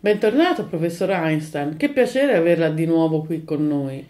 Bentornato, professor Einstein. Che piacere averla di nuovo qui con noi.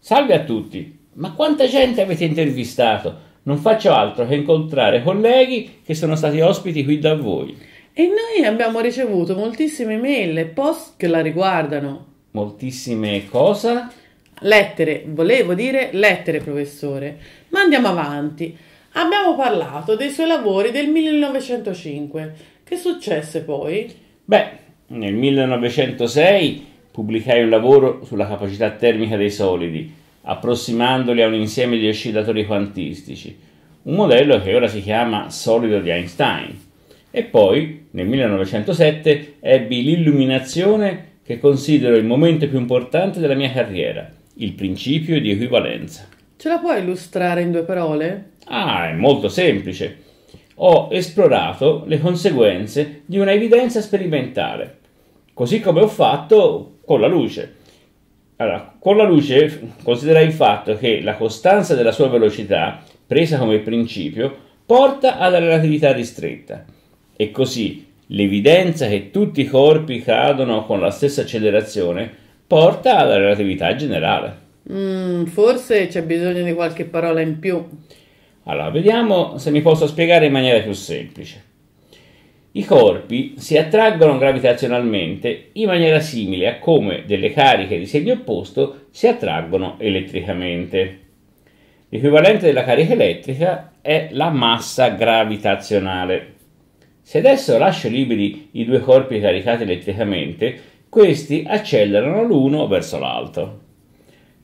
Salve a tutti. Ma quanta gente avete intervistato? Non faccio altro che incontrare colleghi che sono stati ospiti qui da voi. E noi abbiamo ricevuto moltissime mail e post che la riguardano. Moltissime cosa? Lettere, volevo dire lettere, professore. Ma andiamo avanti. Abbiamo parlato dei suoi lavori del 1905. Che successe poi? Beh, nel 1906 pubblicai un lavoro sulla capacità termica dei solidi, approssimandoli a un insieme di oscillatori quantistici, un modello che ora si chiama solido di Einstein. E poi, nel 1907, ebbi l'illuminazione che considero il momento più importante della mia carriera, il principio di equivalenza. Ce la puoi illustrare in due parole? Ah, è molto semplice. Ho esplorato le conseguenze di una evidenza sperimentale così come ho fatto con la luce. Allora, con la luce considerai il fatto che la costanza della sua velocità, presa come principio, porta alla relatività ristretta e così l'evidenza che tutti i corpi cadono con la stessa accelerazione porta alla relatività generale. Mm, forse c'è bisogno di qualche parola in più. Allora, vediamo se mi posso spiegare in maniera più semplice. I corpi si attraggono gravitazionalmente in maniera simile a come delle cariche di segno opposto si attraggono elettricamente. L'equivalente della carica elettrica è la massa gravitazionale. Se adesso lascio liberi i due corpi caricati elettricamente, questi accelerano l'uno verso l'altro.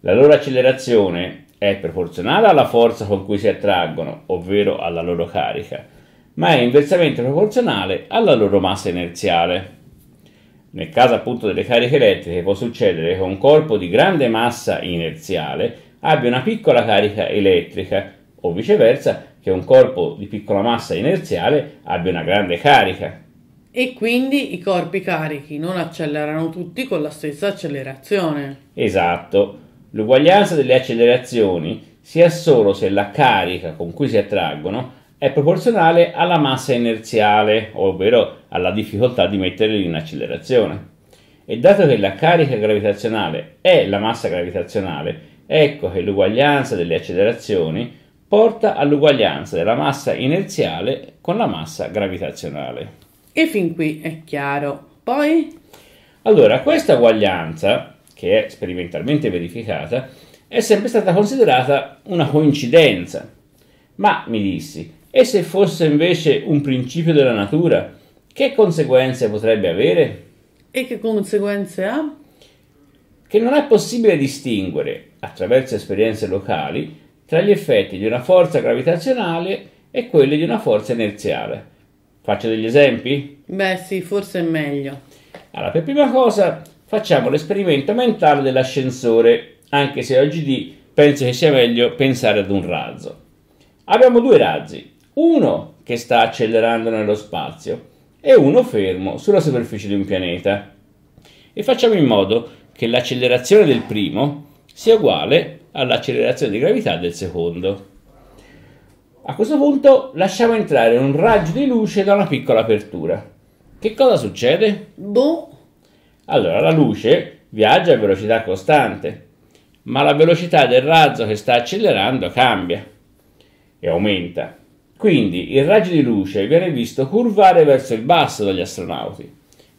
La loro accelerazione è proporzionale alla forza con cui si attraggono, ovvero alla loro carica ma è inversamente proporzionale alla loro massa inerziale. Nel caso appunto delle cariche elettriche può succedere che un corpo di grande massa inerziale abbia una piccola carica elettrica o viceversa che un corpo di piccola massa inerziale abbia una grande carica. E quindi i corpi carichi non accelerano tutti con la stessa accelerazione. Esatto. L'uguaglianza delle accelerazioni si ha solo se la carica con cui si attraggono è proporzionale alla massa inerziale, ovvero alla difficoltà di metterlo in accelerazione. E dato che la carica gravitazionale è la massa gravitazionale, ecco che l'uguaglianza delle accelerazioni porta all'uguaglianza della massa inerziale con la massa gravitazionale. E fin qui è chiaro. Poi? Allora, questa uguaglianza, che è sperimentalmente verificata, è sempre stata considerata una coincidenza. Ma mi dissi, e se fosse invece un principio della natura, che conseguenze potrebbe avere? E che conseguenze ha? Che non è possibile distinguere, attraverso esperienze locali, tra gli effetti di una forza gravitazionale e quelli di una forza inerziale. Faccio degli esempi? Beh sì, forse è meglio. Allora, per prima cosa facciamo l'esperimento mentale dell'ascensore, anche se oggi di penso che sia meglio pensare ad un razzo. Abbiamo due razzi, uno che sta accelerando nello spazio e uno fermo sulla superficie di un pianeta. E facciamo in modo che l'accelerazione del primo sia uguale all'accelerazione di gravità del secondo. A questo punto lasciamo entrare un raggio di luce da una piccola apertura. Che cosa succede? Boh. Allora, la luce viaggia a velocità costante, ma la velocità del razzo che sta accelerando cambia e aumenta. Quindi il raggio di luce viene visto curvare verso il basso dagli astronauti,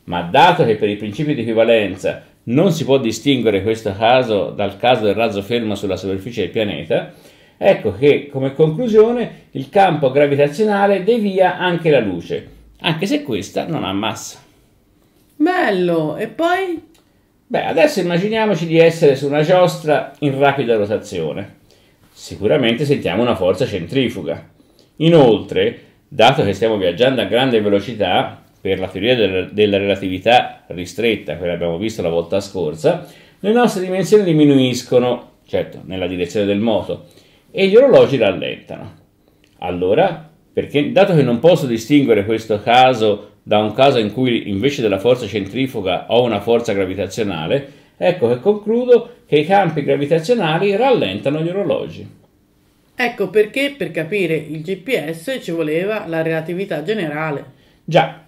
ma dato che per i principi di equivalenza non si può distinguere questo caso dal caso del razzo fermo sulla superficie del pianeta, ecco che come conclusione il campo gravitazionale devia anche la luce, anche se questa non ha massa. Bello, e poi? Beh, adesso immaginiamoci di essere su una giostra in rapida rotazione. Sicuramente sentiamo una forza centrifuga. Inoltre, dato che stiamo viaggiando a grande velocità, per la teoria del, della relatività ristretta, che abbiamo visto la volta scorsa, le nostre dimensioni diminuiscono, certo, nella direzione del moto, e gli orologi rallentano. Allora, perché, dato che non posso distinguere questo caso da un caso in cui invece della forza centrifuga ho una forza gravitazionale, ecco che concludo che i campi gravitazionali rallentano gli orologi. Ecco perché per capire il GPS ci voleva la relatività generale. Già,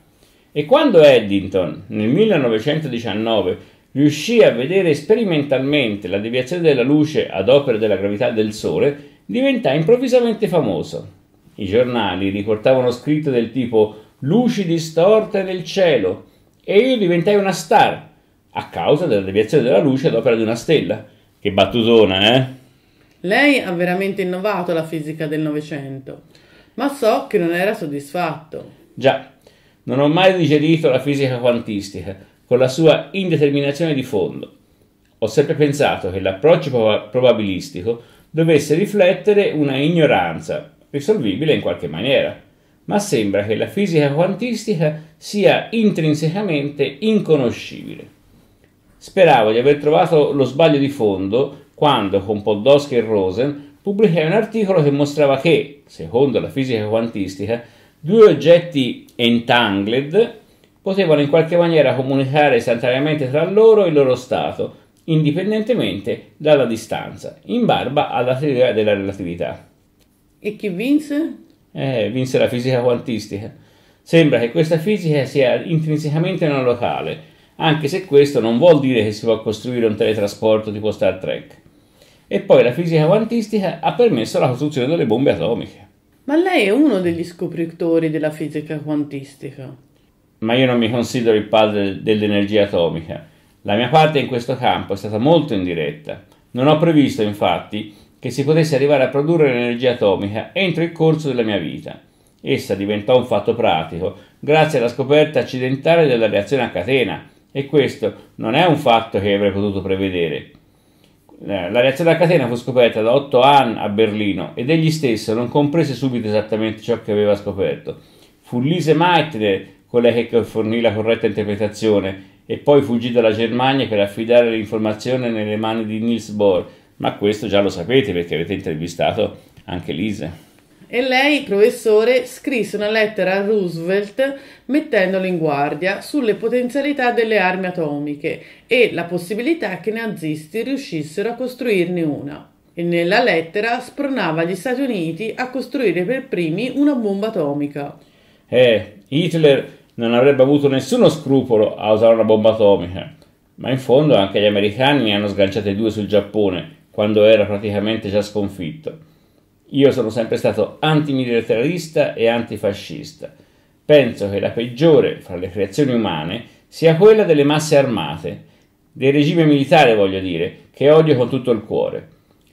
e quando Eddington nel 1919 riuscì a vedere sperimentalmente la deviazione della luce ad opera della gravità del Sole, diventò improvvisamente famoso. I giornali riportavano scritte del tipo luci distorte nel cielo e io diventai una star a causa della deviazione della luce ad opera di una stella. Che battutona, eh? Lei ha veramente innovato la fisica del Novecento, ma so che non era soddisfatto. Già, non ho mai digerito la fisica quantistica, con la sua indeterminazione di fondo. Ho sempre pensato che l'approccio probabilistico dovesse riflettere una ignoranza, risolvibile in qualche maniera, ma sembra che la fisica quantistica sia intrinsecamente inconoscibile. Speravo di aver trovato lo sbaglio di fondo quando con Podolsky e Rosen pubblicai un articolo che mostrava che, secondo la fisica quantistica, due oggetti entangled potevano in qualche maniera comunicare istantaneamente tra loro il loro stato, indipendentemente dalla distanza, in barba alla teoria della relatività. E chi vinse? Eh, vinse la fisica quantistica. Sembra che questa fisica sia intrinsecamente non locale, anche se questo non vuol dire che si può costruire un teletrasporto tipo Star Trek e poi la fisica quantistica ha permesso la costruzione delle bombe atomiche. Ma lei è uno degli scopritori della fisica quantistica. Ma io non mi considero il padre dell'energia atomica. La mia parte in questo campo è stata molto indiretta. Non ho previsto, infatti, che si potesse arrivare a produrre l'energia atomica entro il corso della mia vita. Essa diventò un fatto pratico grazie alla scoperta accidentale della reazione a catena e questo non è un fatto che avrei potuto prevedere. Eh, la reazione a catena fu scoperta da Otto Hahn a Berlino ed egli stesso non comprese subito esattamente ciò che aveva scoperto. Fu Lise Meitner quella che fornì la corretta interpretazione e poi fuggì dalla Germania per affidare l'informazione nelle mani di Niels Bohr, ma questo già lo sapete perché avete intervistato anche Lise e lei, professore, scrisse una lettera a Roosevelt mettendolo in guardia sulle potenzialità delle armi atomiche e la possibilità che i nazisti riuscissero a costruirne una. E nella lettera spronava gli Stati Uniti a costruire per primi una bomba atomica. Eh, Hitler non avrebbe avuto nessuno scrupolo a usare una bomba atomica, ma in fondo anche gli americani ne hanno sganciate due sul Giappone, quando era praticamente già sconfitto. Io sono sempre stato antimilitarista e antifascista. Penso che la peggiore fra le creazioni umane sia quella delle masse armate, del regime militare voglio dire, che odio con tutto il cuore.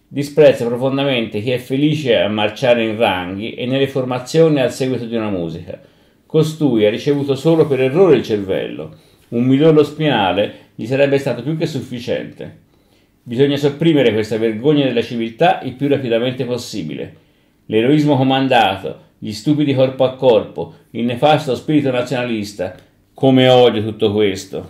Disprezzo profondamente chi è felice a marciare in ranghi e nelle formazioni al seguito di una musica. Costui ha ricevuto solo per errore il cervello. Un midollo spinale gli sarebbe stato più che sufficiente. Bisogna sopprimere questa vergogna della civiltà il più rapidamente possibile. L'eroismo comandato, gli stupidi corpo a corpo, il nefasto spirito nazionalista. Come odio tutto questo.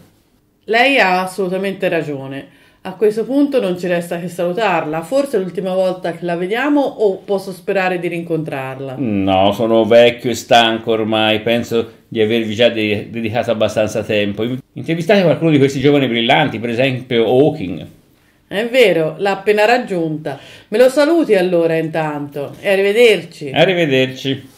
Lei ha assolutamente ragione. A questo punto non ci resta che salutarla. Forse è l'ultima volta che la vediamo o posso sperare di rincontrarla? No, sono vecchio e stanco ormai. Penso di avervi già de- dedicato abbastanza tempo. Intervistate qualcuno di questi giovani brillanti, per esempio Hawking. È vero, l'ha appena raggiunta. Me lo saluti allora intanto e arrivederci. Arrivederci.